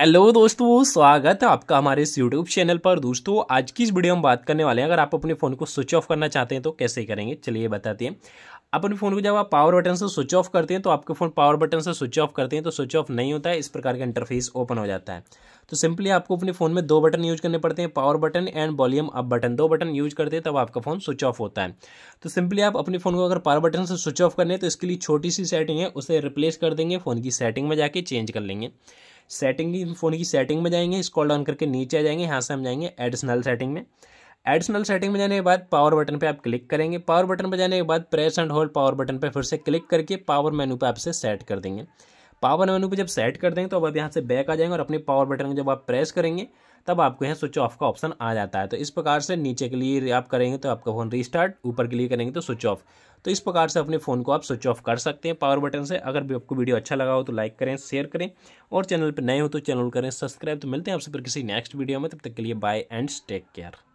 hello दोस्तों स्वागत है आपका हमारे इस यूट्यूब चैनल पर दोस्तों आज की इस वीडियो में बात करने वाले हैं अगर आप अपने फ़ोन को स्विच ऑफ करना चाहते हैं तो कैसे करेंगे चलिए बताते हैं अपने फ़ोन को जब आप पावर बटन से स्विच ऑफ करते हैं तो आपके फ़ोन पावर बटन से स्विच ऑफ करते हैं तो स्विच ऑफ नहीं होता है इस प्रकार का इंटरफेस ओपन हो जाता है तो सिंपली आपको अपने फ़ोन में दो बटन यूज करने पड़ते हैं power button and volume up button दो बटन यूज करते हैं तब आपका फ़ोन स्विच ऑफ होता है तो सिंपली आप अपने फ़ोन को अगर पावर बटन से स्विच ऑफ करने तो इसके लिए छोटी सी सेटिंग है उसे रिप्लेस कर देंगे फ़ोन की सेटिंग में जाके चेंज कर लेंगे सेटिंग की फ़ोन की सेटिंग में जाएंगे स्कॉल डाउन करके नीचे आ जाएंगे यहाँ से हम जाएंगे एडिशनल सेटिंग में एडिशनल सेटिंग में जाने के बाद पावर बटन पे आप क्लिक करेंगे पावर बटन पे जाने के बाद press and hold power button पे फिर से क्लिक करके पावर मेनू पे आपसे सेट कर देंगे पावर मेनू पे जब सेट कर देंगे तो अब यहाँ से बैक आ जाएंगे और अपने पावर बटन को जब आप प्रेस करेंगे तब आपको यहाँ स्विच ऑफ का ऑप्शन आ जाता है तो इस प्रकार से नीचे के लिए आप करेंगे तो आपका फ़ोन रीस्टार्ट ऊपर के लिए करेंगे तो स्विच ऑफ तो इस प्रकार से अपने फ़ोन को आप स्विच ऑफ कर सकते हैं पावर बटन से अगर भी आपको वीडियो अच्छा लगा हो तो लाइक करें शेयर करें और चैनल पर नए हो तो चैनल करें सब्सक्राइब तो मिलते हैं आपसे फिर किसी नेक्स्ट वीडियो में तब तक के लिए बाय एंड टेक केयर